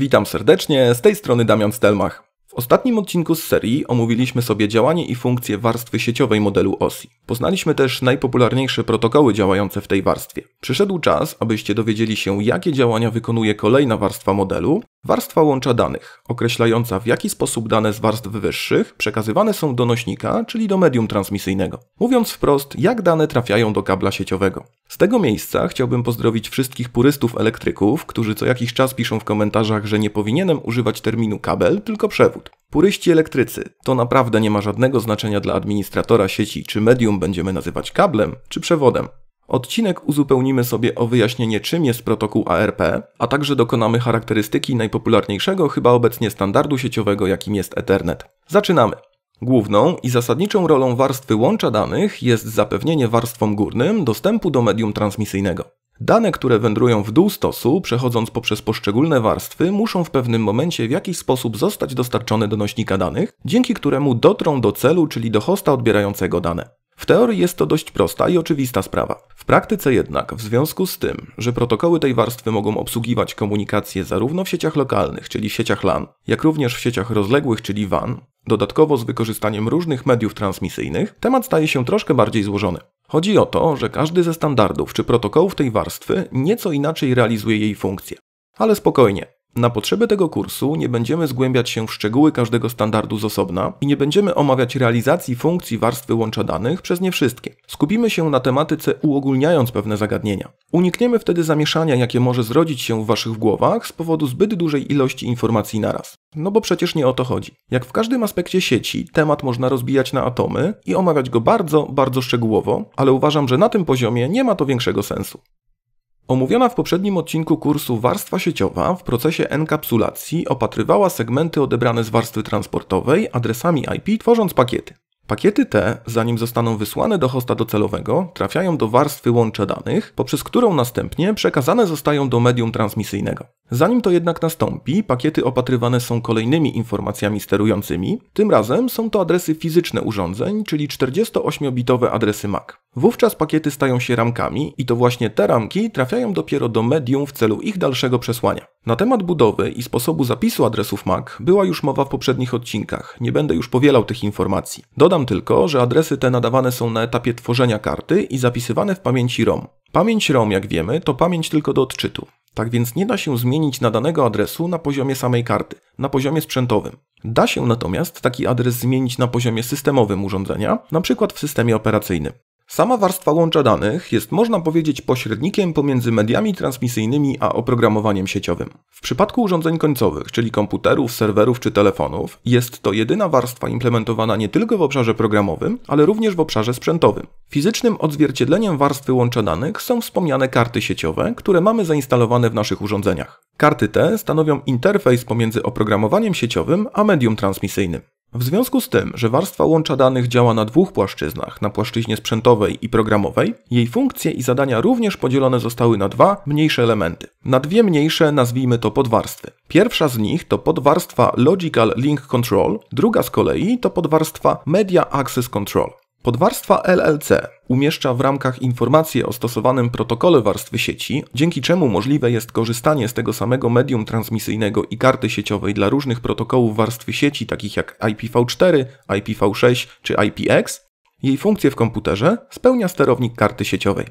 Witam serdecznie, z tej strony Damian Stelmach. W ostatnim odcinku z serii omówiliśmy sobie działanie i funkcję warstwy sieciowej modelu OSI. Poznaliśmy też najpopularniejsze protokoły działające w tej warstwie. Przyszedł czas, abyście dowiedzieli się, jakie działania wykonuje kolejna warstwa modelu, warstwa łącza danych, określająca w jaki sposób dane z warstw wyższych przekazywane są do nośnika, czyli do medium transmisyjnego. Mówiąc wprost, jak dane trafiają do kabla sieciowego. Z tego miejsca chciałbym pozdrowić wszystkich purystów elektryków, którzy co jakiś czas piszą w komentarzach, że nie powinienem używać terminu kabel, tylko przewód. Puryści elektrycy to naprawdę nie ma żadnego znaczenia dla administratora sieci czy medium będziemy nazywać kablem czy przewodem. Odcinek uzupełnimy sobie o wyjaśnienie czym jest protokół ARP, a także dokonamy charakterystyki najpopularniejszego chyba obecnie standardu sieciowego jakim jest Ethernet. Zaczynamy! Główną i zasadniczą rolą warstwy łącza danych jest zapewnienie warstwom górnym dostępu do medium transmisyjnego. Dane, które wędrują w dół stosu, przechodząc poprzez poszczególne warstwy, muszą w pewnym momencie w jakiś sposób zostać dostarczone do nośnika danych, dzięki któremu dotrą do celu, czyli do hosta odbierającego dane. W teorii jest to dość prosta i oczywista sprawa. W praktyce jednak, w związku z tym, że protokoły tej warstwy mogą obsługiwać komunikację zarówno w sieciach lokalnych, czyli w sieciach LAN, jak również w sieciach rozległych, czyli WAN, dodatkowo z wykorzystaniem różnych mediów transmisyjnych, temat staje się troszkę bardziej złożony. Chodzi o to, że każdy ze standardów czy protokołów tej warstwy nieco inaczej realizuje jej funkcję. Ale spokojnie, na potrzeby tego kursu nie będziemy zgłębiać się w szczegóły każdego standardu z osobna i nie będziemy omawiać realizacji funkcji warstwy łącza danych przez nie wszystkie. Skupimy się na tematyce uogólniając pewne zagadnienia. Unikniemy wtedy zamieszania, jakie może zrodzić się w Waszych głowach z powodu zbyt dużej ilości informacji naraz. No bo przecież nie o to chodzi. Jak w każdym aspekcie sieci, temat można rozbijać na atomy i omawiać go bardzo, bardzo szczegółowo, ale uważam, że na tym poziomie nie ma to większego sensu. Omówiona w poprzednim odcinku kursu warstwa sieciowa w procesie enkapsulacji opatrywała segmenty odebrane z warstwy transportowej adresami IP tworząc pakiety. Pakiety te, zanim zostaną wysłane do hosta docelowego, trafiają do warstwy łącza danych, poprzez którą następnie przekazane zostają do medium transmisyjnego. Zanim to jednak nastąpi, pakiety opatrywane są kolejnymi informacjami sterującymi, tym razem są to adresy fizyczne urządzeń, czyli 48-bitowe adresy MAC. Wówczas pakiety stają się ramkami i to właśnie te ramki trafiają dopiero do medium w celu ich dalszego przesłania. Na temat budowy i sposobu zapisu adresów MAC była już mowa w poprzednich odcinkach, nie będę już powielał tych informacji. Dodam tylko, że adresy te nadawane są na etapie tworzenia karty i zapisywane w pamięci ROM. Pamięć ROM, jak wiemy, to pamięć tylko do odczytu. Tak więc nie da się zmienić nadanego adresu na poziomie samej karty, na poziomie sprzętowym. Da się natomiast taki adres zmienić na poziomie systemowym urządzenia, np. w systemie operacyjnym. Sama warstwa łącza danych jest, można powiedzieć, pośrednikiem pomiędzy mediami transmisyjnymi a oprogramowaniem sieciowym. W przypadku urządzeń końcowych, czyli komputerów, serwerów czy telefonów, jest to jedyna warstwa implementowana nie tylko w obszarze programowym, ale również w obszarze sprzętowym. Fizycznym odzwierciedleniem warstwy łącza danych są wspomniane karty sieciowe, które mamy zainstalowane w naszych urządzeniach. Karty te stanowią interfejs pomiędzy oprogramowaniem sieciowym a medium transmisyjnym. W związku z tym, że warstwa łącza danych działa na dwóch płaszczyznach, na płaszczyźnie sprzętowej i programowej, jej funkcje i zadania również podzielone zostały na dwa mniejsze elementy. Na dwie mniejsze nazwijmy to podwarstwy. Pierwsza z nich to podwarstwa Logical Link Control, druga z kolei to podwarstwa Media Access Control. Podwarstwa LLC umieszcza w ramkach informacje o stosowanym protokole warstwy sieci, dzięki czemu możliwe jest korzystanie z tego samego medium transmisyjnego i karty sieciowej dla różnych protokołów warstwy sieci, takich jak IPv4, IPv6 czy IPX. Jej funkcję w komputerze spełnia sterownik karty sieciowej.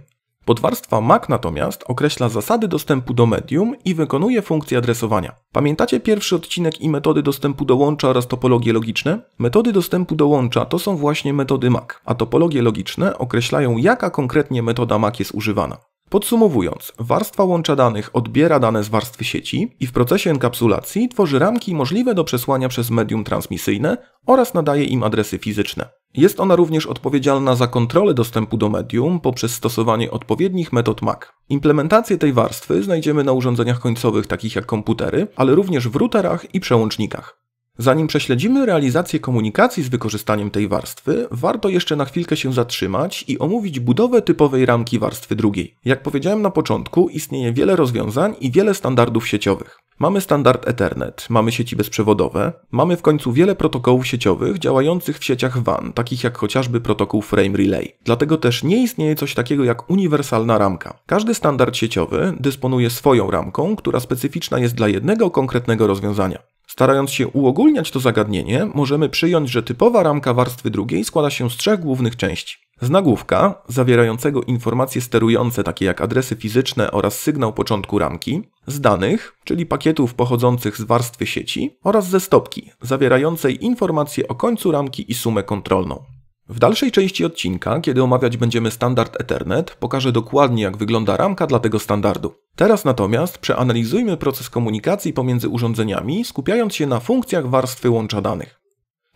Podwarstwa MAC natomiast określa zasady dostępu do medium i wykonuje funkcję adresowania. Pamiętacie pierwszy odcinek i metody dostępu do łącza oraz topologie logiczne? Metody dostępu do łącza to są właśnie metody MAC, a topologie logiczne określają jaka konkretnie metoda MAC jest używana. Podsumowując, warstwa łącza danych odbiera dane z warstwy sieci i w procesie enkapsulacji tworzy ramki możliwe do przesłania przez medium transmisyjne oraz nadaje im adresy fizyczne. Jest ona również odpowiedzialna za kontrolę dostępu do medium poprzez stosowanie odpowiednich metod MAC. Implementację tej warstwy znajdziemy na urządzeniach końcowych takich jak komputery, ale również w routerach i przełącznikach. Zanim prześledzimy realizację komunikacji z wykorzystaniem tej warstwy, warto jeszcze na chwilkę się zatrzymać i omówić budowę typowej ramki warstwy drugiej. Jak powiedziałem na początku, istnieje wiele rozwiązań i wiele standardów sieciowych. Mamy standard Ethernet, mamy sieci bezprzewodowe, mamy w końcu wiele protokołów sieciowych działających w sieciach WAN, takich jak chociażby protokół Frame Relay. Dlatego też nie istnieje coś takiego jak uniwersalna ramka. Każdy standard sieciowy dysponuje swoją ramką, która specyficzna jest dla jednego konkretnego rozwiązania. Starając się uogólniać to zagadnienie, możemy przyjąć, że typowa ramka warstwy drugiej składa się z trzech głównych części. Z nagłówka, zawierającego informacje sterujące takie jak adresy fizyczne oraz sygnał początku ramki, z danych, czyli pakietów pochodzących z warstwy sieci oraz ze stopki, zawierającej informacje o końcu ramki i sumę kontrolną. W dalszej części odcinka, kiedy omawiać będziemy standard Ethernet, pokażę dokładnie jak wygląda ramka dla tego standardu. Teraz natomiast przeanalizujmy proces komunikacji pomiędzy urządzeniami, skupiając się na funkcjach warstwy łącza danych.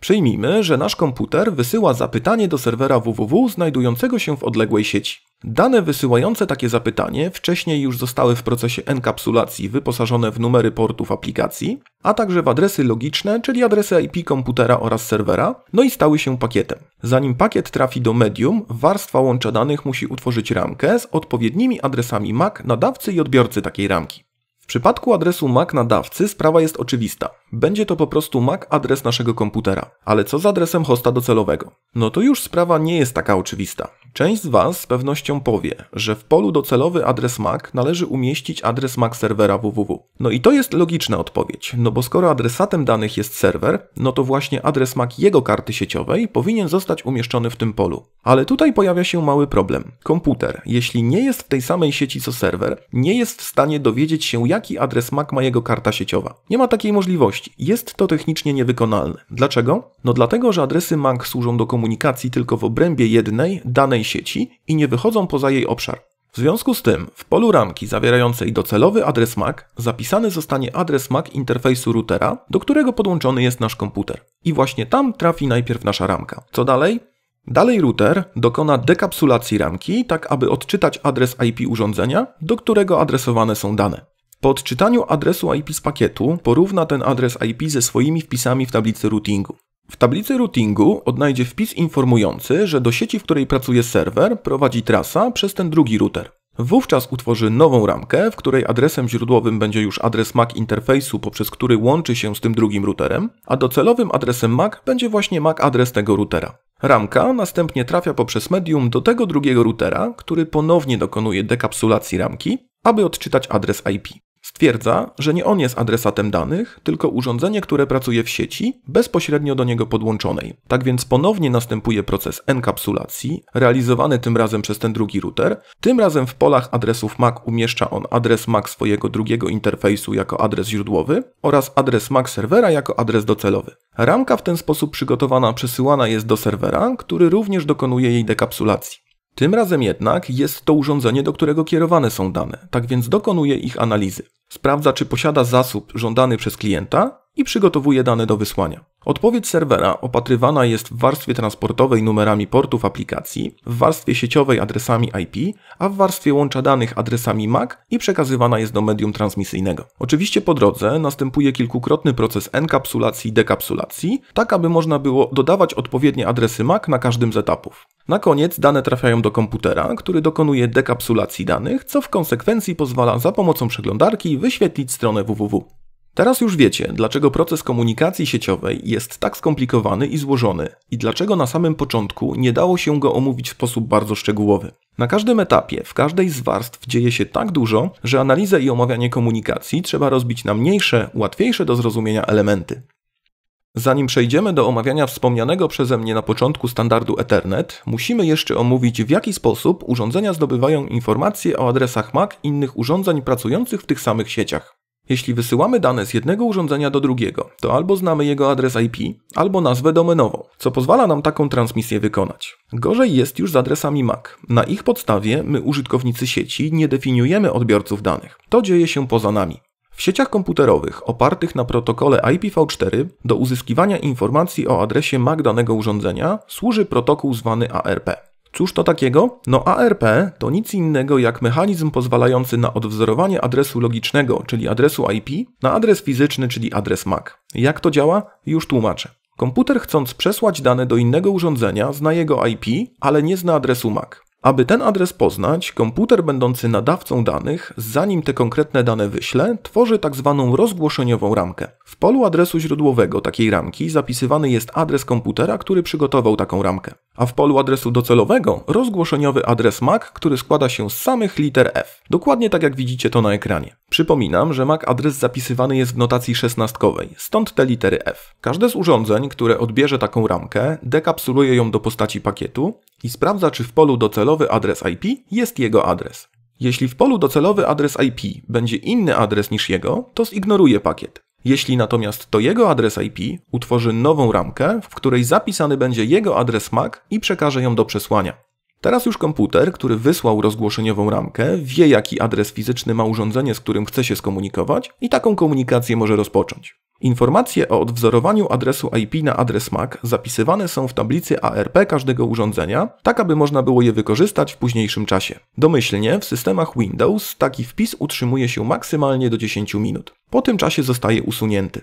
Przyjmijmy, że nasz komputer wysyła zapytanie do serwera www znajdującego się w odległej sieci. Dane wysyłające takie zapytanie wcześniej już zostały w procesie enkapsulacji wyposażone w numery portów aplikacji, a także w adresy logiczne, czyli adresy IP komputera oraz serwera, no i stały się pakietem. Zanim pakiet trafi do medium, warstwa łącza danych musi utworzyć ramkę z odpowiednimi adresami MAC nadawcy i odbiorcy takiej ramki. W przypadku adresu MAC nadawcy sprawa jest oczywista. Będzie to po prostu MAC adres naszego komputera. Ale co z adresem hosta docelowego? No to już sprawa nie jest taka oczywista. Część z Was z pewnością powie, że w polu docelowy adres MAC należy umieścić adres MAC serwera www. No i to jest logiczna odpowiedź, no bo skoro adresatem danych jest serwer, no to właśnie adres MAC jego karty sieciowej powinien zostać umieszczony w tym polu. Ale tutaj pojawia się mały problem. Komputer, jeśli nie jest w tej samej sieci co serwer, nie jest w stanie dowiedzieć się jaki adres MAC ma jego karta sieciowa. Nie ma takiej możliwości całość, jest to technicznie niewykonalne. Dlaczego? No dlatego, że adresy MAC służą do komunikacji tylko w obrębie jednej, danej sieci i nie wychodzą poza jej obszar. W związku z tym w polu ramki zawierającej docelowy adres MAC zapisany zostanie adres MAC interfejsu routera, do którego podłączony jest nasz komputer. I właśnie tam trafi najpierw nasza ramka. Co dalej? Dalej router dokona dekapsulacji ramki, tak aby odczytać adres IP urządzenia, do którego adresowane są dane. Po odczytaniu adresu IP z pakietu porówna ten adres IP ze swoimi wpisami w tablicy routingu. W tablicy routingu odnajdzie wpis informujący, że do sieci, w której pracuje serwer, prowadzi trasa przez ten drugi router. Wówczas utworzy nową ramkę, w której adresem źródłowym będzie już adres MAC interfejsu, poprzez który łączy się z tym drugim routerem, a docelowym adresem MAC będzie właśnie MAC adres tego routera. Ramka następnie trafia poprzez medium do tego drugiego routera, który ponownie dokonuje dekapsulacji ramki, aby odczytać adres IP. Stwierdza, że nie on jest adresatem danych, tylko urządzenie, które pracuje w sieci, bezpośrednio do niego podłączonej. Tak więc ponownie następuje proces enkapsulacji, realizowany tym razem przez ten drugi router. Tym razem w polach adresów MAC umieszcza on adres MAC swojego drugiego interfejsu jako adres źródłowy oraz adres MAC serwera jako adres docelowy. Ramka w ten sposób przygotowana przesyłana jest do serwera, który również dokonuje jej dekapsulacji. Tym razem jednak jest to urządzenie, do którego kierowane są dane, tak więc dokonuje ich analizy. Sprawdza, czy posiada zasób żądany przez klienta i przygotowuje dane do wysłania. Odpowiedź serwera opatrywana jest w warstwie transportowej numerami portów aplikacji, w warstwie sieciowej adresami IP, a w warstwie łącza danych adresami MAC i przekazywana jest do medium transmisyjnego. Oczywiście po drodze następuje kilkukrotny proces enkapsulacji i dekapsulacji, tak aby można było dodawać odpowiednie adresy MAC na każdym z etapów. Na koniec dane trafiają do komputera, który dokonuje dekapsulacji danych, co w konsekwencji pozwala za pomocą przeglądarki wyświetlić stronę www. Teraz już wiecie, dlaczego proces komunikacji sieciowej jest tak skomplikowany i złożony i dlaczego na samym początku nie dało się go omówić w sposób bardzo szczegółowy. Na każdym etapie, w każdej z warstw dzieje się tak dużo, że analizę i omawianie komunikacji trzeba rozbić na mniejsze, łatwiejsze do zrozumienia elementy. Zanim przejdziemy do omawiania wspomnianego przeze mnie na początku standardu Ethernet, musimy jeszcze omówić w jaki sposób urządzenia zdobywają informacje o adresach MAC innych urządzeń pracujących w tych samych sieciach. Jeśli wysyłamy dane z jednego urządzenia do drugiego, to albo znamy jego adres IP, albo nazwę domenową, co pozwala nam taką transmisję wykonać. Gorzej jest już z adresami MAC. Na ich podstawie my, użytkownicy sieci, nie definiujemy odbiorców danych. To dzieje się poza nami. W sieciach komputerowych opartych na protokole IPv4 do uzyskiwania informacji o adresie MAC danego urządzenia służy protokół zwany ARP. Cóż to takiego? No ARP to nic innego jak mechanizm pozwalający na odwzorowanie adresu logicznego, czyli adresu IP, na adres fizyczny, czyli adres MAC. Jak to działa? Już tłumaczę. Komputer chcąc przesłać dane do innego urządzenia zna jego IP, ale nie zna adresu MAC. Aby ten adres poznać, komputer będący nadawcą danych, zanim te konkretne dane wyśle, tworzy tak zwaną rozgłoszeniową ramkę. W polu adresu źródłowego takiej ramki zapisywany jest adres komputera, który przygotował taką ramkę, a w polu adresu docelowego rozgłoszeniowy adres MAC, który składa się z samych liter F. Dokładnie tak jak widzicie to na ekranie. Przypominam, że MAC adres zapisywany jest w notacji szesnastkowej, stąd te litery F. Każde z urządzeń, które odbierze taką ramkę, dekapsuluje ją do postaci pakietu i sprawdza, czy w polu docelowy adres IP jest jego adres. Jeśli w polu docelowy adres IP będzie inny adres niż jego, to zignoruje pakiet. Jeśli natomiast to jego adres IP, utworzy nową ramkę, w której zapisany będzie jego adres MAC i przekaże ją do przesłania. Teraz już komputer, który wysłał rozgłoszeniową ramkę, wie jaki adres fizyczny ma urządzenie, z którym chce się skomunikować i taką komunikację może rozpocząć. Informacje o odwzorowaniu adresu IP na adres MAC zapisywane są w tablicy ARP każdego urządzenia, tak aby można było je wykorzystać w późniejszym czasie. Domyślnie w systemach Windows taki wpis utrzymuje się maksymalnie do 10 minut. Po tym czasie zostaje usunięty.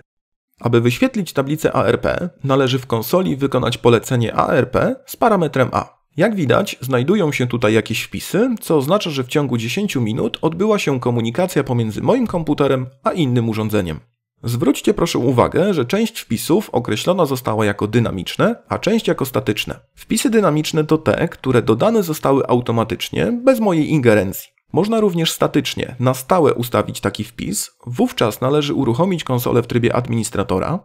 Aby wyświetlić tablicę ARP, należy w konsoli wykonać polecenie ARP z parametrem A. Jak widać, znajdują się tutaj jakieś wpisy, co oznacza, że w ciągu 10 minut odbyła się komunikacja pomiędzy moim komputerem a innym urządzeniem. Zwróćcie proszę uwagę, że część wpisów określona została jako dynamiczne, a część jako statyczne. Wpisy dynamiczne to te, które dodane zostały automatycznie, bez mojej ingerencji. Można również statycznie, na stałe ustawić taki wpis, wówczas należy uruchomić konsolę w trybie administratora,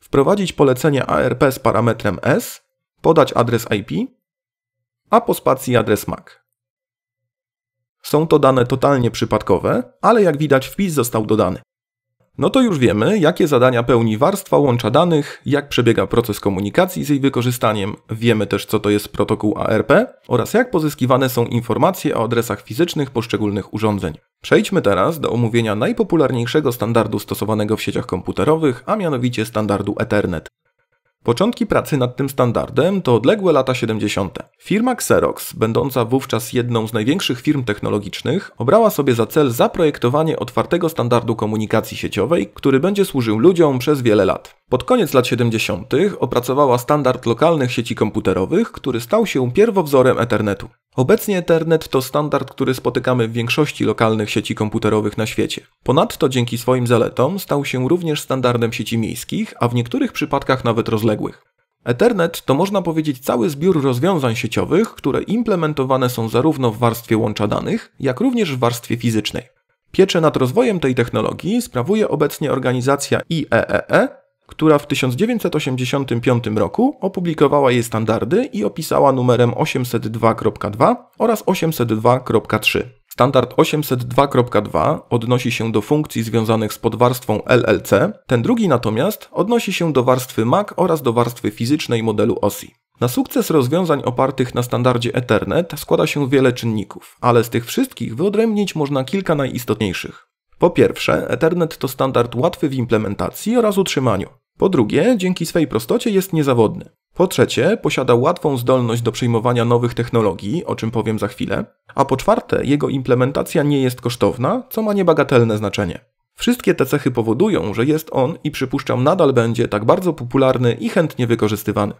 wprowadzić polecenie ARP z parametrem S, podać adres IP a po spacji adres MAC. Są to dane totalnie przypadkowe, ale jak widać wpis został dodany. No to już wiemy, jakie zadania pełni warstwa łącza danych, jak przebiega proces komunikacji z jej wykorzystaniem, wiemy też co to jest protokół ARP oraz jak pozyskiwane są informacje o adresach fizycznych poszczególnych urządzeń. Przejdźmy teraz do omówienia najpopularniejszego standardu stosowanego w sieciach komputerowych, a mianowicie standardu Ethernet. Początki pracy nad tym standardem to odległe lata 70. Firma Xerox, będąca wówczas jedną z największych firm technologicznych, obrała sobie za cel zaprojektowanie otwartego standardu komunikacji sieciowej, który będzie służył ludziom przez wiele lat. Pod koniec lat 70. opracowała standard lokalnych sieci komputerowych, który stał się pierwowzorem Ethernetu. Obecnie Ethernet to standard, który spotykamy w większości lokalnych sieci komputerowych na świecie. Ponadto dzięki swoim zaletom stał się również standardem sieci miejskich, a w niektórych przypadkach nawet rozległych. Ethernet to można powiedzieć cały zbiór rozwiązań sieciowych, które implementowane są zarówno w warstwie łącza danych, jak również w warstwie fizycznej. Pieczę nad rozwojem tej technologii sprawuje obecnie organizacja IEEE, e e, która w 1985 roku opublikowała jej standardy i opisała numerem 802.2 oraz 802.3. Standard 802.2 odnosi się do funkcji związanych z podwarstwą LLC, ten drugi natomiast odnosi się do warstwy MAC oraz do warstwy fizycznej modelu OSI. Na sukces rozwiązań opartych na standardzie Ethernet składa się wiele czynników, ale z tych wszystkich wyodrębnić można kilka najistotniejszych. Po pierwsze, Ethernet to standard łatwy w implementacji oraz utrzymaniu. Po drugie, dzięki swej prostocie jest niezawodny. Po trzecie, posiada łatwą zdolność do przyjmowania nowych technologii, o czym powiem za chwilę. A po czwarte, jego implementacja nie jest kosztowna, co ma niebagatelne znaczenie. Wszystkie te cechy powodują, że jest on i przypuszczam nadal będzie tak bardzo popularny i chętnie wykorzystywany.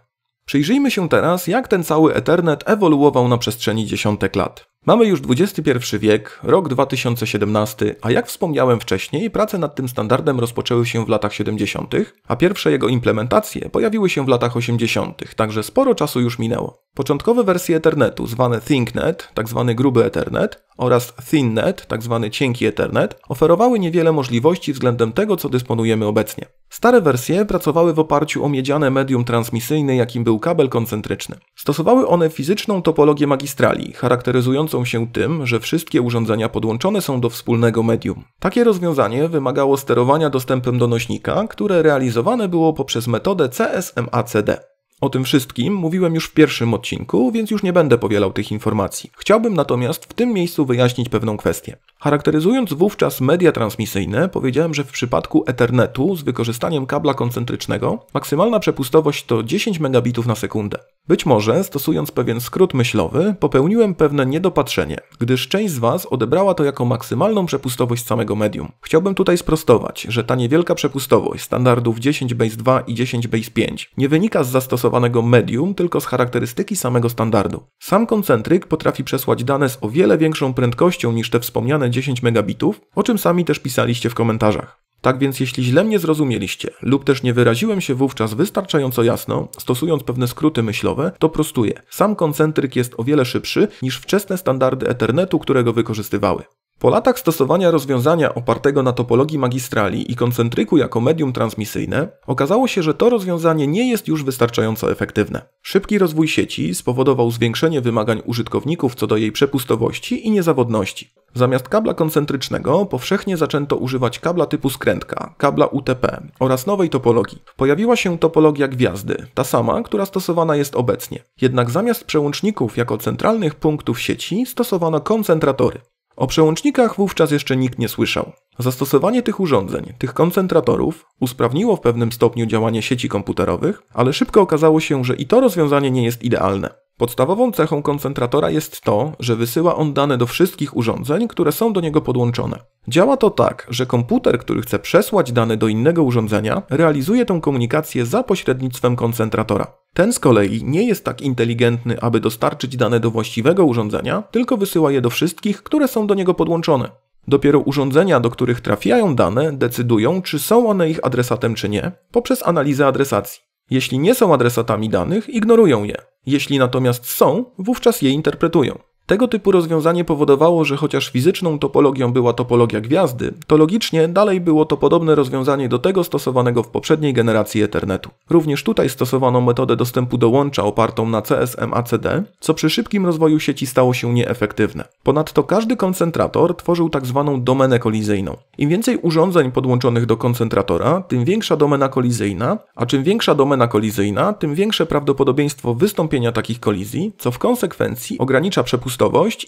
Przyjrzyjmy się teraz, jak ten cały Ethernet ewoluował na przestrzeni dziesiątek lat. Mamy już XXI wiek, rok 2017, a jak wspomniałem wcześniej, prace nad tym standardem rozpoczęły się w latach 70., a pierwsze jego implementacje pojawiły się w latach 80., także sporo czasu już minęło. Początkowe wersje Ethernetu, zwane ThinkNet, tzw. Tak gruby Ethernet, oraz ThinNet, tzw. Tak cienki Ethernet, oferowały niewiele możliwości względem tego, co dysponujemy obecnie. Stare wersje pracowały w oparciu o miedziane medium transmisyjne, jakim był kabel koncentryczny. Stosowały one fizyczną topologię magistrali, charakteryzującą się tym, że wszystkie urządzenia podłączone są do wspólnego medium. Takie rozwiązanie wymagało sterowania dostępem do nośnika, które realizowane było poprzez metodę CSMACD. O tym wszystkim mówiłem już w pierwszym odcinku, więc już nie będę powielał tych informacji. Chciałbym natomiast w tym miejscu wyjaśnić pewną kwestię. Charakteryzując wówczas media transmisyjne, powiedziałem, że w przypadku Ethernetu z wykorzystaniem kabla koncentrycznego maksymalna przepustowość to 10 megabitów na sekundę. Być może, stosując pewien skrót myślowy, popełniłem pewne niedopatrzenie, gdyż część z Was odebrała to jako maksymalną przepustowość samego medium. Chciałbym tutaj sprostować, że ta niewielka przepustowość standardów 10 base 2 i 10 base 5 nie wynika z zastosowania medium, tylko z charakterystyki samego standardu. Sam koncentryk potrafi przesłać dane z o wiele większą prędkością niż te wspomniane 10 megabitów, o czym sami też pisaliście w komentarzach. Tak więc jeśli źle mnie zrozumieliście lub też nie wyraziłem się wówczas wystarczająco jasno, stosując pewne skróty myślowe, to prostuję. Sam koncentryk jest o wiele szybszy niż wczesne standardy Ethernetu, które go wykorzystywały. Po latach stosowania rozwiązania opartego na topologii magistrali i koncentryku jako medium transmisyjne, okazało się, że to rozwiązanie nie jest już wystarczająco efektywne. Szybki rozwój sieci spowodował zwiększenie wymagań użytkowników co do jej przepustowości i niezawodności. Zamiast kabla koncentrycznego powszechnie zaczęto używać kabla typu skrętka, kabla UTP oraz nowej topologii. Pojawiła się topologia gwiazdy, ta sama, która stosowana jest obecnie. Jednak zamiast przełączników jako centralnych punktów sieci stosowano koncentratory. O przełącznikach wówczas jeszcze nikt nie słyszał. Zastosowanie tych urządzeń, tych koncentratorów, usprawniło w pewnym stopniu działanie sieci komputerowych, ale szybko okazało się, że i to rozwiązanie nie jest idealne. Podstawową cechą koncentratora jest to, że wysyła on dane do wszystkich urządzeń, które są do niego podłączone. Działa to tak, że komputer, który chce przesłać dane do innego urządzenia, realizuje tę komunikację za pośrednictwem koncentratora. Ten z kolei nie jest tak inteligentny, aby dostarczyć dane do właściwego urządzenia, tylko wysyła je do wszystkich, które są do niego podłączone. Dopiero urządzenia, do których trafiają dane, decydują, czy są one ich adresatem, czy nie, poprzez analizę adresacji. Jeśli nie są adresatami danych, ignorują je. Jeśli natomiast są, wówczas je interpretują. Tego typu rozwiązanie powodowało, że chociaż fizyczną topologią była topologia gwiazdy, to logicznie dalej było to podobne rozwiązanie do tego stosowanego w poprzedniej generacji Ethernetu. Również tutaj stosowano metodę dostępu do łącza opartą na CSMACD, co przy szybkim rozwoju sieci stało się nieefektywne. Ponadto każdy koncentrator tworzył tak zwaną domenę kolizyjną. Im więcej urządzeń podłączonych do koncentratora, tym większa domena kolizyjna, a czym większa domena kolizyjna, tym większe prawdopodobieństwo wystąpienia takich kolizji, co w konsekwencji ogranicza przepustność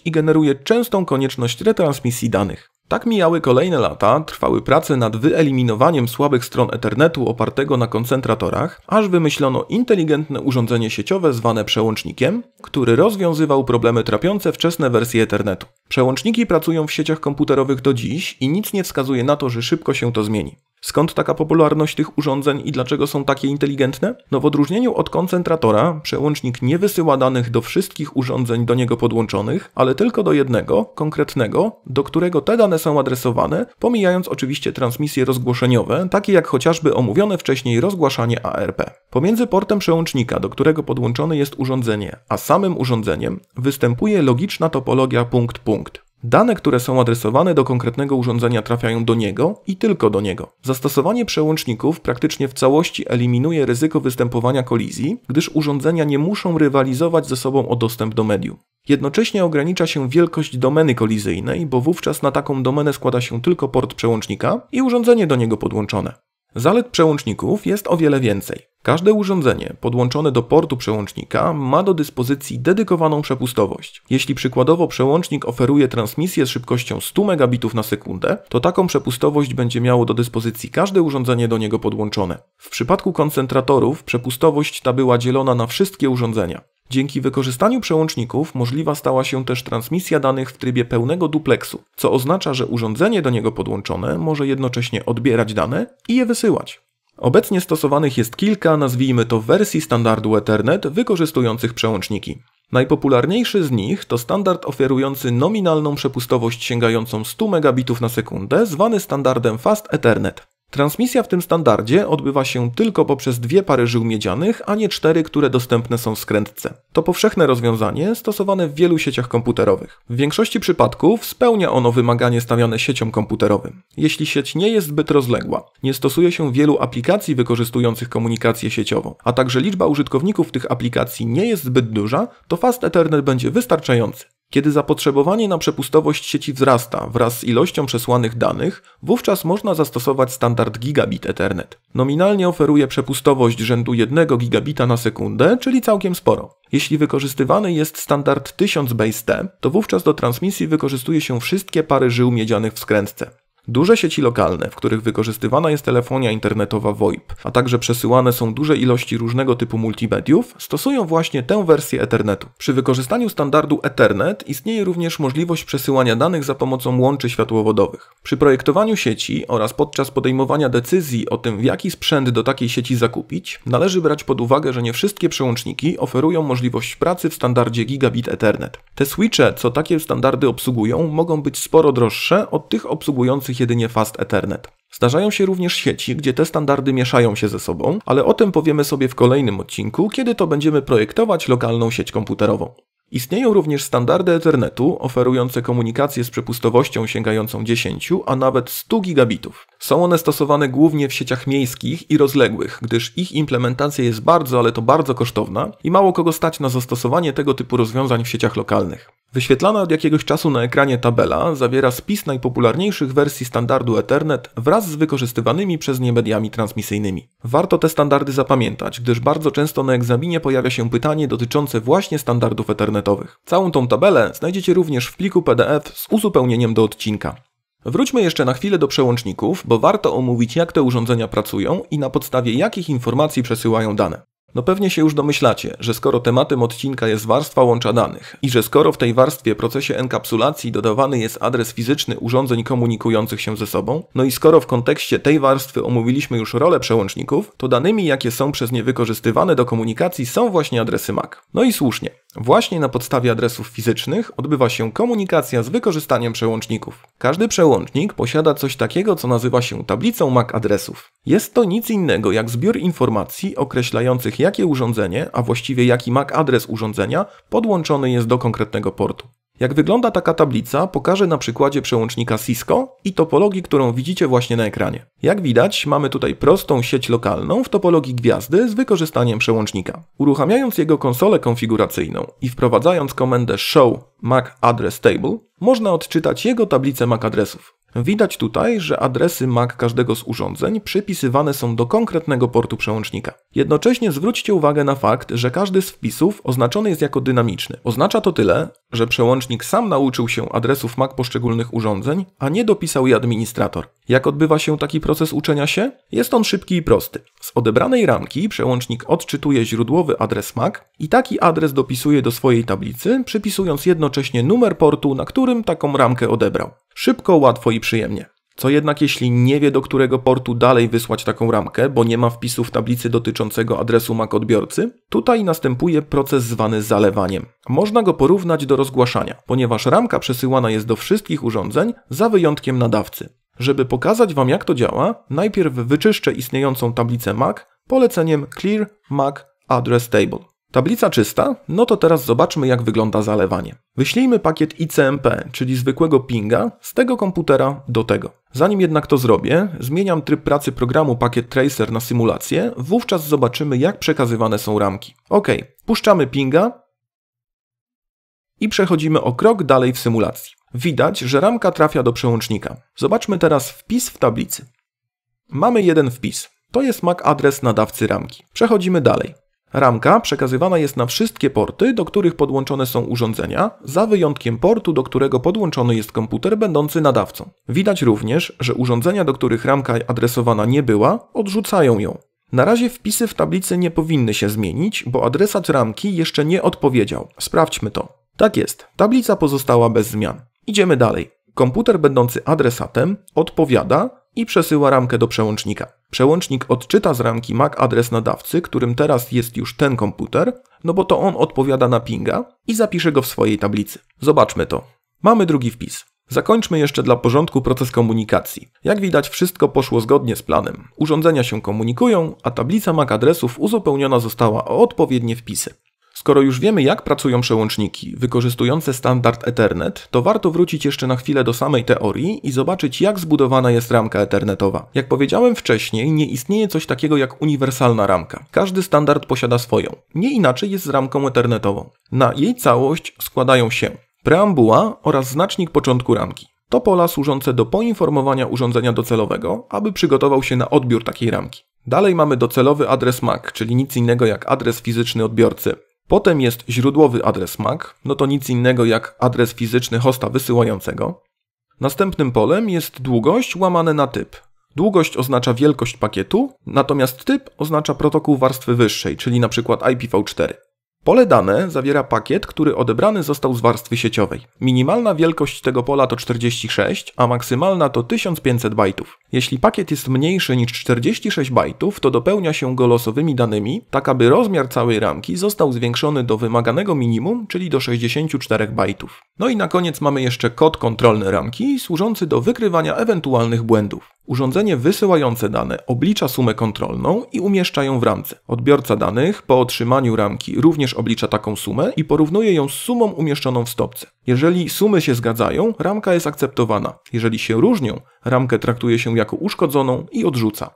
i generuje częstą konieczność retransmisji danych. Tak mijały kolejne lata, trwały prace nad wyeliminowaniem słabych stron Ethernetu opartego na koncentratorach, aż wymyślono inteligentne urządzenie sieciowe zwane przełącznikiem, który rozwiązywał problemy trapiące wczesne wersje Ethernetu. Przełączniki pracują w sieciach komputerowych do dziś i nic nie wskazuje na to, że szybko się to zmieni. Skąd taka popularność tych urządzeń i dlaczego są takie inteligentne? No w odróżnieniu od koncentratora, przełącznik nie wysyła danych do wszystkich urządzeń do niego podłączonych, ale tylko do jednego, konkretnego, do którego te dane są adresowane, pomijając oczywiście transmisje rozgłoszeniowe, takie jak chociażby omówione wcześniej rozgłaszanie ARP. Pomiędzy portem przełącznika, do którego podłączone jest urządzenie, a samym urządzeniem, występuje logiczna topologia punkt-punkt. Dane, które są adresowane do konkretnego urządzenia trafiają do niego i tylko do niego. Zastosowanie przełączników praktycznie w całości eliminuje ryzyko występowania kolizji, gdyż urządzenia nie muszą rywalizować ze sobą o dostęp do medium. Jednocześnie ogranicza się wielkość domeny kolizyjnej, bo wówczas na taką domenę składa się tylko port przełącznika i urządzenie do niego podłączone. Zalet przełączników jest o wiele więcej. Każde urządzenie podłączone do portu przełącznika ma do dyspozycji dedykowaną przepustowość. Jeśli przykładowo przełącznik oferuje transmisję z szybkością 100 megabitów na sekundę, to taką przepustowość będzie miało do dyspozycji każde urządzenie do niego podłączone. W przypadku koncentratorów przepustowość ta była dzielona na wszystkie urządzenia. Dzięki wykorzystaniu przełączników możliwa stała się też transmisja danych w trybie pełnego duplexu, co oznacza, że urządzenie do niego podłączone może jednocześnie odbierać dane i je wysyłać. Obecnie stosowanych jest kilka, nazwijmy to wersji standardu Ethernet wykorzystujących przełączniki. Najpopularniejszy z nich to standard oferujący nominalną przepustowość sięgającą 100 megabitów na sekundę, zwany standardem Fast Ethernet. Transmisja w tym standardzie odbywa się tylko poprzez dwie pary żył miedzianych, a nie cztery, które dostępne są w skrętce. To powszechne rozwiązanie stosowane w wielu sieciach komputerowych. W większości przypadków spełnia ono wymaganie stawiane sieciom komputerowym, jeśli sieć nie jest zbyt rozległa. Nie stosuje się wielu aplikacji wykorzystujących komunikację sieciową, a także liczba użytkowników tych aplikacji nie jest zbyt duża, to Fast Ethernet będzie wystarczający. Kiedy zapotrzebowanie na przepustowość sieci wzrasta wraz z ilością przesłanych danych, wówczas można zastosować standard gigabit Ethernet. Nominalnie oferuje przepustowość rzędu 1 gigabita na sekundę, czyli całkiem sporo. Jeśli wykorzystywany jest standard 1000 base T, to wówczas do transmisji wykorzystuje się wszystkie pary żył miedzianych w skrętce. Duże sieci lokalne, w których wykorzystywana jest telefonia internetowa VoIP, a także przesyłane są duże ilości różnego typu multimediów, stosują właśnie tę wersję Ethernetu. Przy wykorzystaniu standardu Ethernet istnieje również możliwość przesyłania danych za pomocą łączy światłowodowych. Przy projektowaniu sieci oraz podczas podejmowania decyzji o tym, jaki sprzęt do takiej sieci zakupić, należy brać pod uwagę, że nie wszystkie przełączniki oferują możliwość pracy w standardzie gigabit Ethernet. Te switche, co takie standardy obsługują, mogą być sporo droższe od tych obsługujących jedynie Fast Ethernet. Zdarzają się również sieci, gdzie te standardy mieszają się ze sobą, ale o tym powiemy sobie w kolejnym odcinku, kiedy to będziemy projektować lokalną sieć komputerową. Istnieją również standardy Ethernetu oferujące komunikację z przepustowością sięgającą 10, a nawet 100 gigabitów. Są one stosowane głównie w sieciach miejskich i rozległych, gdyż ich implementacja jest bardzo, ale to bardzo kosztowna i mało kogo stać na zastosowanie tego typu rozwiązań w sieciach lokalnych. Wyświetlana od jakiegoś czasu na ekranie tabela zawiera spis najpopularniejszych wersji standardu Ethernet wraz z wykorzystywanymi przez nie mediami transmisyjnymi. Warto te standardy zapamiętać, gdyż bardzo często na egzaminie pojawia się pytanie dotyczące właśnie standardów Ethernetu internetowych. Całą tą tabelę znajdziecie również w pliku PDF z uzupełnieniem do odcinka. Wróćmy jeszcze na chwilę do przełączników, bo warto omówić jak te urządzenia pracują i na podstawie jakich informacji przesyłają dane. No pewnie się już domyślacie, że skoro tematem odcinka jest warstwa łącza danych i że skoro w tej warstwie procesie enkapsulacji dodawany jest adres fizyczny urządzeń komunikujących się ze sobą, no i skoro w kontekście tej warstwy omówiliśmy już rolę przełączników, to danymi jakie są przez nie wykorzystywane do komunikacji są właśnie adresy MAC. No i słusznie. Właśnie na podstawie adresów fizycznych odbywa się komunikacja z wykorzystaniem przełączników. Każdy przełącznik posiada coś takiego, co nazywa się tablicą MAC adresów. Jest to nic innego jak zbiór informacji określających jakie urządzenie, a właściwie jaki MAC adres urządzenia podłączony jest do konkretnego portu. Jak wygląda taka tablica, pokażę na przykładzie przełącznika Cisco i topologii, którą widzicie właśnie na ekranie. Jak widać, mamy tutaj prostą sieć lokalną w topologii gwiazdy z wykorzystaniem przełącznika. Uruchamiając jego konsolę konfiguracyjną i wprowadzając komendę show MAC address table, można odczytać jego tablicę MAC adresów. Widać tutaj, że adresy MAC każdego z urządzeń przypisywane są do konkretnego portu przełącznika. Jednocześnie zwróćcie uwagę na fakt, że każdy z wpisów oznaczony jest jako dynamiczny. Oznacza to tyle, że przełącznik sam nauczył się adresów MAC poszczególnych urządzeń, a nie dopisał je administrator. Jak odbywa się taki proces uczenia się? Jest on szybki i prosty. Z odebranej ramki przełącznik odczytuje źródłowy adres MAC i taki adres dopisuje do swojej tablicy, przypisując jednocześnie numer portu, na którym taką ramkę odebrał. Szybko, łatwo i przyjemnie. Co jednak jeśli nie wie do którego portu dalej wysłać taką ramkę, bo nie ma wpisu w tablicy dotyczącego adresu MAC odbiorcy? Tutaj następuje proces zwany zalewaniem. Można go porównać do rozgłaszania, ponieważ ramka przesyłana jest do wszystkich urządzeń za wyjątkiem nadawcy. Żeby pokazać Wam jak to działa, najpierw wyczyszczę istniejącą tablicę MAC poleceniem Clear MAC Address Table. Tablica czysta? No to teraz zobaczmy jak wygląda zalewanie. Wyślijmy pakiet ICMP, czyli zwykłego pinga, z tego komputera do tego. Zanim jednak to zrobię, zmieniam tryb pracy programu pakiet tracer na symulację, wówczas zobaczymy jak przekazywane są ramki. Ok, puszczamy pinga i przechodzimy o krok dalej w symulacji. Widać, że ramka trafia do przełącznika. Zobaczmy teraz wpis w tablicy. Mamy jeden wpis. To jest MAC adres nadawcy ramki. Przechodzimy dalej. Ramka przekazywana jest na wszystkie porty, do których podłączone są urządzenia, za wyjątkiem portu, do którego podłączony jest komputer będący nadawcą. Widać również, że urządzenia, do których ramka adresowana nie była, odrzucają ją. Na razie wpisy w tablicy nie powinny się zmienić, bo adresat ramki jeszcze nie odpowiedział. Sprawdźmy to. Tak jest, tablica pozostała bez zmian. Idziemy dalej. Komputer będący adresatem odpowiada i przesyła ramkę do przełącznika. Przełącznik odczyta z ramki MAC adres nadawcy, którym teraz jest już ten komputer, no bo to on odpowiada na pinga i zapisze go w swojej tablicy. Zobaczmy to. Mamy drugi wpis. Zakończmy jeszcze dla porządku proces komunikacji. Jak widać, wszystko poszło zgodnie z planem. Urządzenia się komunikują, a tablica MAC adresów uzupełniona została o odpowiednie wpisy. Skoro już wiemy, jak pracują przełączniki wykorzystujące standard Ethernet, to warto wrócić jeszcze na chwilę do samej teorii i zobaczyć, jak zbudowana jest ramka Ethernetowa. Jak powiedziałem wcześniej, nie istnieje coś takiego jak uniwersalna ramka. Każdy standard posiada swoją. Nie inaczej jest z ramką Ethernetową. Na jej całość składają się preambuła oraz znacznik początku ramki. To pola służące do poinformowania urządzenia docelowego, aby przygotował się na odbiór takiej ramki. Dalej mamy docelowy adres MAC, czyli nic innego jak adres fizyczny odbiorcy. Potem jest źródłowy adres MAC, no to nic innego jak adres fizyczny hosta wysyłającego. Następnym polem jest długość łamane na typ. Długość oznacza wielkość pakietu, natomiast typ oznacza protokół warstwy wyższej, czyli np. IPv4. Pole dane zawiera pakiet, który odebrany został z warstwy sieciowej. Minimalna wielkość tego pola to 46, a maksymalna to 1500 bajtów. Jeśli pakiet jest mniejszy niż 46 bajtów, to dopełnia się go losowymi danymi, tak aby rozmiar całej ramki został zwiększony do wymaganego minimum, czyli do 64 bajtów. No i na koniec mamy jeszcze kod kontrolny ramki, służący do wykrywania ewentualnych błędów. Urządzenie wysyłające dane oblicza sumę kontrolną i umieszcza ją w ramce. Odbiorca danych po otrzymaniu ramki również również oblicza taką sumę i porównuje ją z sumą umieszczoną w stopce. Jeżeli sumy się zgadzają, ramka jest akceptowana. Jeżeli się różnią, ramkę traktuje się jako uszkodzoną i odrzuca.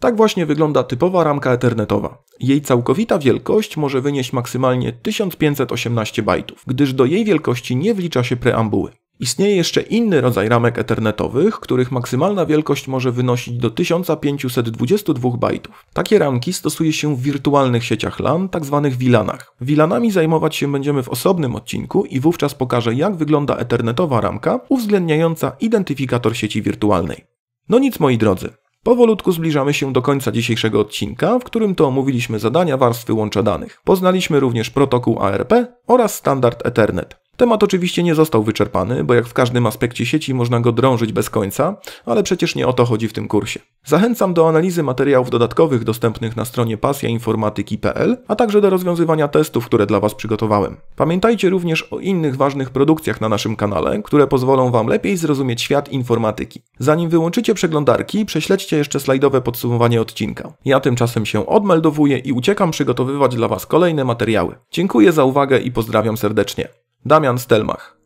Tak właśnie wygląda typowa ramka ethernetowa. Jej całkowita wielkość może wynieść maksymalnie 1518 bajtów, gdyż do jej wielkości nie wlicza się preambuły. Istnieje jeszcze inny rodzaj ramek ethernetowych, których maksymalna wielkość może wynosić do 1522 bajtów. Takie ramki stosuje się w wirtualnych sieciach LAN, tzw. Tak VLANach. VLANami zajmować się będziemy w osobnym odcinku i wówczas pokażę jak wygląda ethernetowa ramka uwzględniająca identyfikator sieci wirtualnej. No nic moi drodzy, Powolutku zbliżamy się do końca dzisiejszego odcinka, w którym to omówiliśmy zadania warstwy łącza danych. Poznaliśmy również protokół ARP oraz standard Ethernet. Temat oczywiście nie został wyczerpany, bo jak w każdym aspekcie sieci można go drążyć bez końca, ale przecież nie o to chodzi w tym kursie. Zachęcam do analizy materiałów dodatkowych dostępnych na stronie pasjainformatyki.pl, a także do rozwiązywania testów, które dla Was przygotowałem. Pamiętajcie również o innych ważnych produkcjach na naszym kanale, które pozwolą Wam lepiej zrozumieć świat informatyki. Zanim wyłączycie przeglądarki, prześledźcie jeszcze slajdowe podsumowanie odcinka. Ja tymczasem się odmeldowuję i uciekam przygotowywać dla Was kolejne materiały. Dziękuję za uwagę i pozdrawiam serdecznie. Damian Stelmach